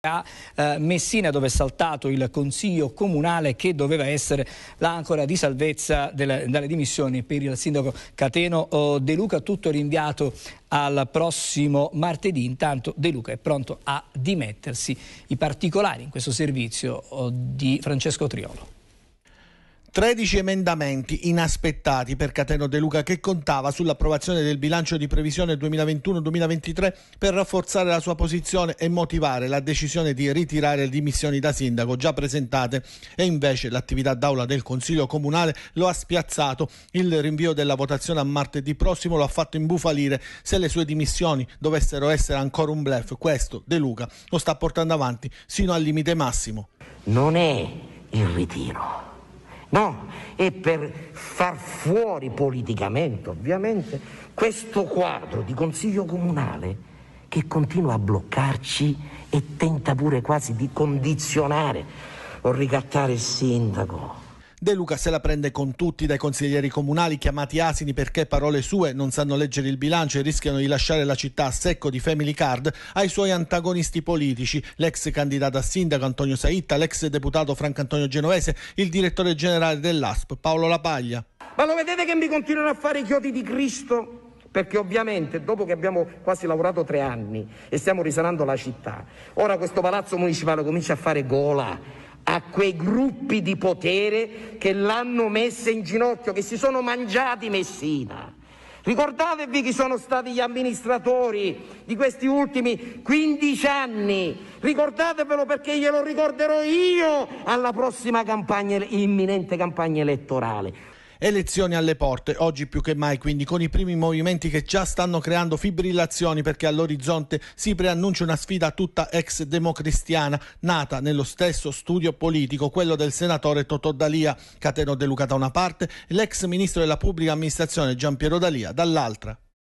a eh, Messina dove è saltato il consiglio comunale che doveva essere l'ancora di salvezza delle, dalle dimissioni per il sindaco Cateno oh, De Luca, tutto rinviato al prossimo martedì, intanto De Luca è pronto a dimettersi i particolari in questo servizio oh, di Francesco Triolo. 13 emendamenti inaspettati per Cateno De Luca che contava sull'approvazione del bilancio di previsione 2021-2023 per rafforzare la sua posizione e motivare la decisione di ritirare le dimissioni da sindaco già presentate e invece l'attività d'aula del Consiglio Comunale lo ha spiazzato. Il rinvio della votazione a martedì prossimo lo ha fatto imbufalire. Se le sue dimissioni dovessero essere ancora un blef, questo De Luca lo sta portando avanti sino al limite massimo. Non è il ritiro No? E per far fuori politicamente, ovviamente, questo quadro di Consiglio Comunale che continua a bloccarci e tenta pure quasi di condizionare o ricattare il sindaco. De Luca se la prende con tutti, dai consiglieri comunali chiamati asini perché, parole sue, non sanno leggere il bilancio e rischiano di lasciare la città a secco di Family Card, ai suoi antagonisti politici, l'ex candidato a sindaco Antonio Saitta, l'ex deputato Franco Antonio Genovese, il direttore generale dell'ASP Paolo Lapaglia. Ma lo vedete che mi continuano a fare i chiodi di Cristo? perché ovviamente dopo che abbiamo quasi lavorato tre anni e stiamo risanando la città, ora questo palazzo municipale comincia a fare gola a quei gruppi di potere che l'hanno messa in ginocchio, che si sono mangiati Messina. Ricordatevi chi sono stati gli amministratori di questi ultimi 15 anni, ricordatevelo perché glielo ricorderò io alla prossima campagna, imminente campagna elettorale. Elezioni alle porte, oggi più che mai, quindi con i primi movimenti che già stanno creando fibrillazioni perché all'orizzonte si preannuncia una sfida tutta ex democristiana, nata nello stesso studio politico, quello del senatore Totò Dalia, Cateno De Luca da una parte, l'ex ministro della pubblica amministrazione Gian Piero Dalia dall'altra.